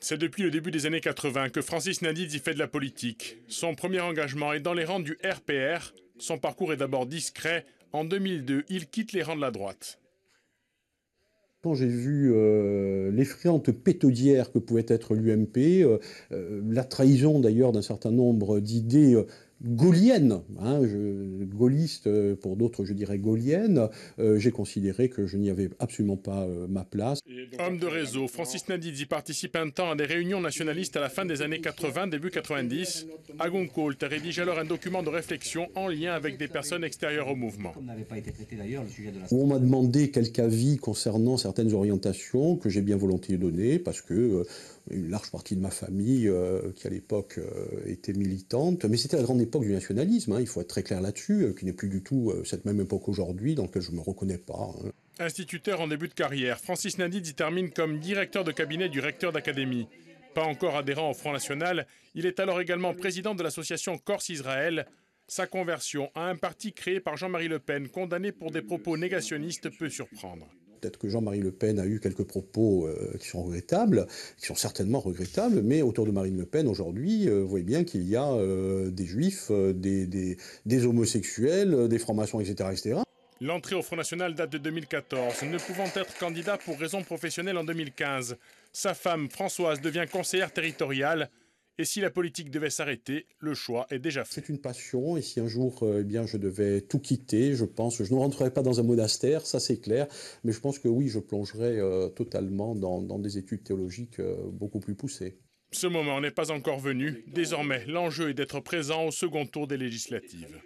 C'est depuis le début des années 80 que Francis Nadiz y fait de la politique. Son premier engagement est dans les rangs du RPR. Son parcours est d'abord discret. En 2002, il quitte les rangs de la droite. Quand j'ai vu euh, l'effrayante pétodière que pouvait être l'UMP, euh, euh, la trahison d'ailleurs d'un certain nombre d'idées gaulliennes, hein, je, gaulliste, euh, pour d'autres je dirais gaulienne, euh, j'ai considéré que je n'y avais absolument pas euh, ma place. Homme de réseau, Francis nandizi participe un temps à des réunions nationalistes à la fin des années 80, début 90. Agon Colt rédige alors un document de réflexion en lien avec des personnes extérieures au mouvement. On m'a demandé quelques avis concernant certaines orientations que j'ai bien volontiers données parce que une large partie de ma famille qui à l'époque était militante, mais c'était la grande époque du nationalisme, hein, il faut être très clair là-dessus. Euh, qui n'est plus du tout euh, cette même époque aujourd'hui, dans laquelle je ne me reconnais pas. Hein. Instituteur en début de carrière, Francis Nadi y termine comme directeur de cabinet du recteur d'académie. Pas encore adhérent au Front National, il est alors également président de l'association Corse-Israël. Sa conversion à un parti créé par Jean-Marie Le Pen, condamné pour des propos négationnistes, peut surprendre. Peut-être que Jean-Marie Le Pen a eu quelques propos euh, qui sont regrettables, qui sont certainement regrettables, mais autour de Marine Le Pen, aujourd'hui, euh, vous voyez bien qu'il y a euh, des juifs, des, homosexuels, des francs-maçons, etc., etc. L'entrée au Front National date de 2014, ne pouvant être candidat pour raison professionnelle en 2015. Sa femme, Françoise, devient conseillère territoriale et si la politique devait s'arrêter, le choix est déjà fait. C'est une passion, et si un jour euh, eh bien, je devais tout quitter, je pense, je ne rentrerai pas dans un monastère, ça c'est clair, mais je pense que oui, je plongerai euh, totalement dans, des études théologiques euh, beaucoup plus poussées. Ce moment n'est pas encore venu. Désormais, l'enjeu est d'être présent au second tour des législatives.